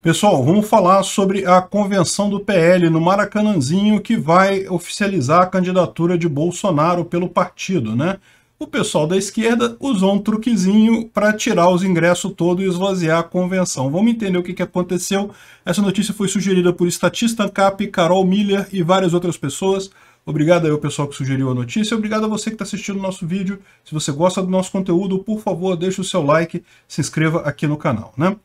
Pessoal, vamos falar sobre a convenção do PL no Maracanãzinho que vai oficializar a candidatura de Bolsonaro pelo partido, né? O pessoal da esquerda usou um truquezinho para tirar os ingressos todos e esvaziar a convenção. Vamos entender o que, que aconteceu. Essa notícia foi sugerida por Estatista Ancap, Carol Miller e várias outras pessoas. Obrigado ao pessoal que sugeriu a notícia, obrigado a você que está assistindo o nosso vídeo. Se você gosta do nosso conteúdo, por favor, deixe o seu like, se inscreva aqui no canal, né?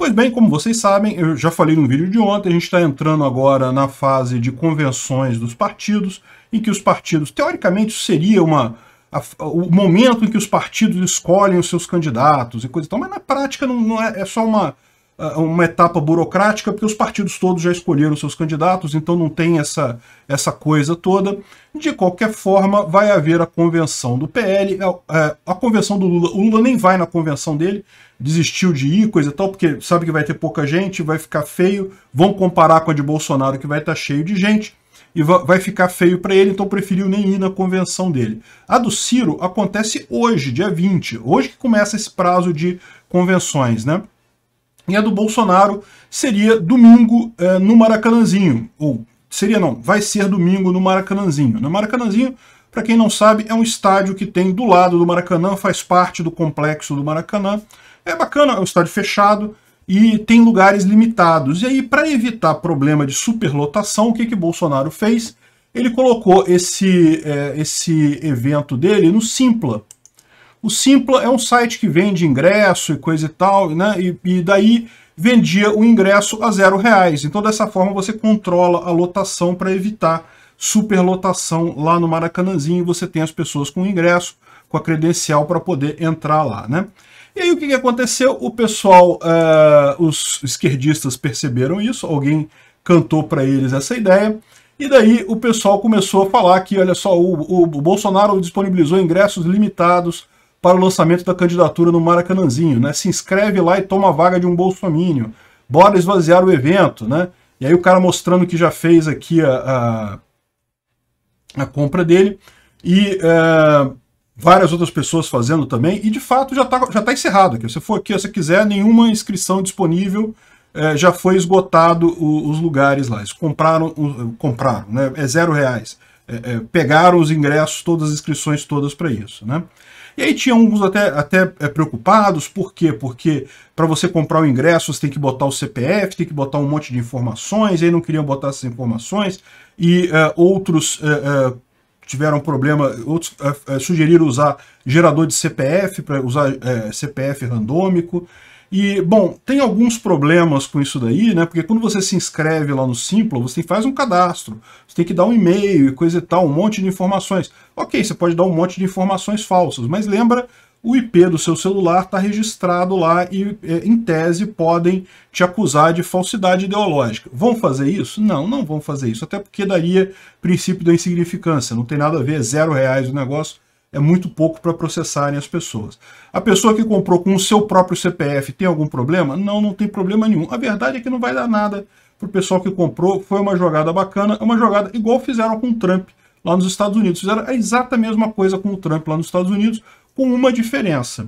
Pois bem, como vocês sabem, eu já falei no vídeo de ontem, a gente está entrando agora na fase de convenções dos partidos, em que os partidos, teoricamente, seria uma, a, o momento em que os partidos escolhem os seus candidatos e coisa e tal, mas na prática não, não é, é só uma uma etapa burocrática, porque os partidos todos já escolheram seus candidatos, então não tem essa, essa coisa toda. De qualquer forma, vai haver a convenção do PL, a, é, é, a convenção do Lula. O Lula nem vai na convenção dele, desistiu de ir, coisa e tal, porque sabe que vai ter pouca gente, vai ficar feio, vão comparar com a de Bolsonaro, que vai estar tá cheio de gente e vai ficar feio para ele, então preferiu nem ir na convenção dele. A do Ciro acontece hoje, dia 20, hoje que começa esse prazo de convenções, né? E a do Bolsonaro seria domingo eh, no Maracanãzinho, ou seria não, vai ser domingo no Maracanãzinho. No Maracanãzinho, para quem não sabe, é um estádio que tem do lado do Maracanã, faz parte do complexo do Maracanã. É bacana, é um estádio fechado e tem lugares limitados. E aí, para evitar problema de superlotação, o que que Bolsonaro fez? Ele colocou esse, eh, esse evento dele no Simpla, o Simpla é um site que vende ingresso e coisa e tal, né? E, e daí vendia o ingresso a zero reais. Então, dessa forma, você controla a lotação para evitar superlotação lá no Maracanãzinho. Você tem as pessoas com ingresso, com a credencial para poder entrar lá, né? E aí o que, que aconteceu? O pessoal, uh, os esquerdistas perceberam isso, alguém cantou para eles essa ideia, e daí o pessoal começou a falar que, olha só, o, o, o Bolsonaro disponibilizou ingressos limitados para o lançamento da candidatura no Maracanãzinho, né? Se inscreve lá e toma a vaga de um bolsomínio. Bora esvaziar o evento, né? E aí o cara mostrando que já fez aqui a, a, a compra dele e é, várias outras pessoas fazendo também. E de fato já está já tá encerrado aqui. Se você for aqui, se quiser, nenhuma inscrição disponível. É, já foi esgotado o, os lugares lá. Eles compraram, compraram, né? É zero reais é, é, pegaram os ingressos, todas as inscrições todas para isso. Né? E aí tinha alguns até, até é, preocupados, por quê? Porque para você comprar o ingresso você tem que botar o CPF, tem que botar um monte de informações, e aí não queriam botar essas informações, e é, outros é, tiveram problema, outros sugeriram usar gerador de CPF, para usar CPF randômico. E, bom, tem alguns problemas com isso daí, né? Porque quando você se inscreve lá no Simpla, você faz um cadastro, você tem que dar um e-mail e coisa e tal, um monte de informações. Ok, você pode dar um monte de informações falsas, mas lembra o IP do seu celular está registrado lá e, é, em tese, podem te acusar de falsidade ideológica. Vão fazer isso? Não, não vão fazer isso, até porque daria princípio da insignificância, não tem nada a ver, é zero reais o negócio, é muito pouco para processarem as pessoas. A pessoa que comprou com o seu próprio CPF tem algum problema? Não, não tem problema nenhum. A verdade é que não vai dar nada para o pessoal que comprou. Foi uma jogada bacana, é uma jogada igual fizeram com o Trump lá nos Estados Unidos. Fizeram a exata mesma coisa com o Trump lá nos Estados Unidos, com uma diferença.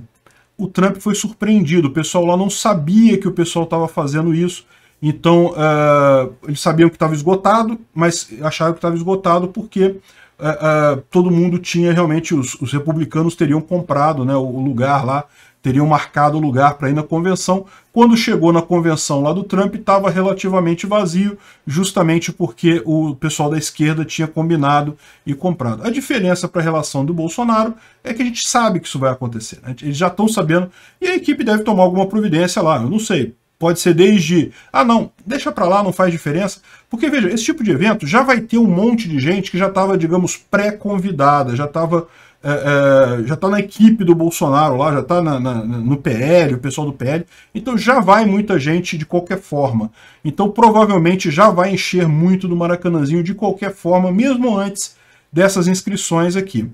O Trump foi surpreendido, o pessoal lá não sabia que o pessoal estava fazendo isso. Então, uh, eles sabiam que estava esgotado, mas acharam que estava esgotado porque uh, todo mundo tinha realmente, os, os, republicanos teriam comprado né, o, o lugar lá, teriam marcado o lugar para ir na convenção. Quando chegou na convenção lá do Trump, estava relativamente vazio, justamente porque o pessoal da esquerda tinha combinado e comprado. A diferença para a relação do Bolsonaro é que a gente sabe que isso vai acontecer. Né? Eles já estão sabendo e a equipe deve tomar alguma providência lá. Eu não sei, Pode ser desde, ah não, deixa para lá, não faz diferença. Porque veja, esse tipo de evento já vai ter um monte de gente que já estava, digamos, pré-convidada, já estava é, eh, é, eh, já está na equipe do Bolsonaro lá, já está no PL, o pessoal do PL. Então já vai muita gente de qualquer forma. Então provavelmente já vai encher muito do Maracanãzinho de qualquer forma, mesmo antes dessas inscrições aqui.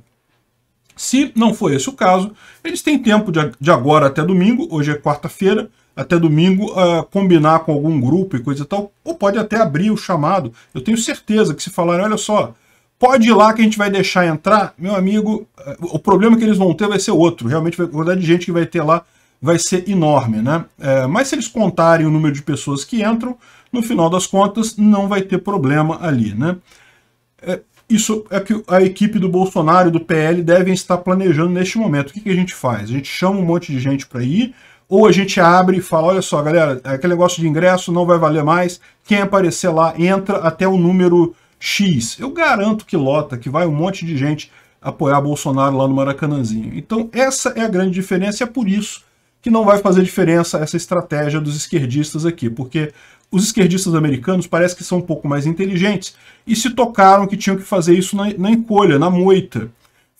Se não for esse o caso, eles têm tempo de agora até domingo, hoje é quarta-feira, até domingo uh, combinar com algum grupo e coisa e tal, ou pode até abrir o chamado. Eu tenho certeza que se falarem, olha só, pode ir lá que a gente vai deixar entrar, meu amigo, uh, o problema que eles vão ter vai ser outro. Realmente a quantidade de gente que vai ter lá vai ser enorme, né? Uh, mas se eles contarem o número de pessoas que entram, no final das contas não vai ter problema ali, né? Eh, isso é que a equipe do Bolsonaro e do PL devem estar planejando neste momento. O que, que a gente faz? A gente chama um monte de gente para ir, ou a gente abre e fala, olha só, galera, aquele negócio de ingresso não vai valer mais, quem aparecer lá entra até o número X. Eu garanto que lota, que vai um monte de gente apoiar Bolsonaro lá no Maracanãzinho. Então essa é a grande diferença e é por isso que não vai fazer diferença essa estratégia dos esquerdistas aqui, porque os esquerdistas americanos parece que são um pouco mais inteligentes e se tocaram que tinham que fazer isso na, na encolha, na moita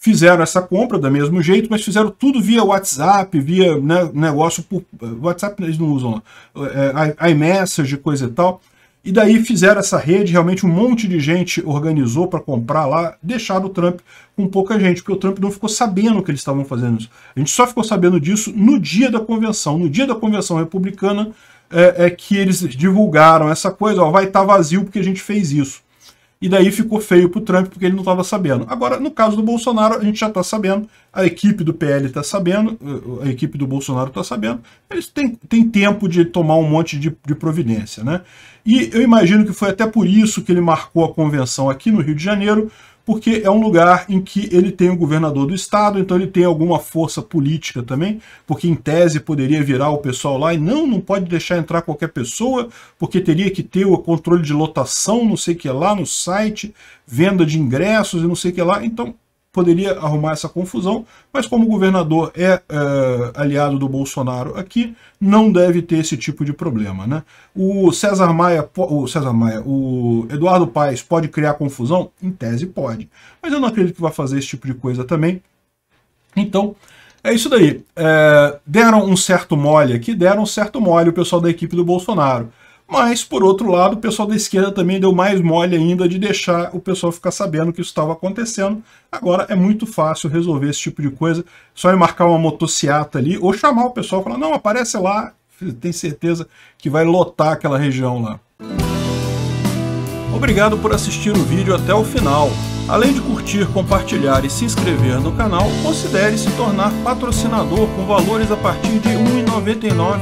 fizeram essa compra do mesmo jeito, mas fizeram tudo via WhatsApp, via né, negócio por. WhatsApp eles não usam lá, é, é, iMessage, coisa e tal. E daí fizeram essa rede, realmente um monte de gente organizou para comprar lá, deixaram o Trump com pouca gente, porque o Trump não ficou sabendo que eles estavam fazendo isso. A gente só ficou sabendo disso no dia da convenção. No dia da convenção republicana é, é que eles divulgaram essa coisa, ó, vai estar tá vazio porque a gente fez isso. E daí ficou feio para o Trump porque ele não estava sabendo. Agora, no caso do Bolsonaro, a gente já está sabendo, a equipe do PL está sabendo, a equipe do Bolsonaro está sabendo, eles têm, têm tempo de tomar um monte de, de providência. Né? E eu imagino que foi até por isso que ele marcou a convenção aqui no Rio de Janeiro, porque é um lugar em que ele tem o governador do estado, então ele tem alguma força política também, porque em tese poderia virar o pessoal lá e não, não pode deixar entrar qualquer pessoa, porque teria que ter o controle de lotação, não sei o que lá, no site, venda de ingressos e não sei o que lá. Então poderia arrumar essa confusão, mas como o governador é, é, aliado do Bolsonaro aqui, não deve ter esse tipo de problema. Né? O César Maia, o César Maia, o Eduardo Paes pode criar confusão? Em tese pode, mas eu não acredito que vá fazer esse tipo de coisa também. Então, é isso daí. É, deram um certo mole aqui, deram um certo mole o pessoal da equipe do Bolsonaro. Mas, por outro lado, o pessoal da esquerda também deu mais mole ainda de deixar o pessoal ficar sabendo que isso estava acontecendo. Agora é muito fácil resolver esse tipo de coisa. Só é marcar uma motociata ali ou chamar o pessoal e falar, não, aparece lá, tem certeza que vai lotar aquela região lá. Obrigado por assistir o vídeo até o final. Além de curtir, compartilhar e se inscrever no canal, considere se tornar patrocinador com valores a partir de R$ 1,99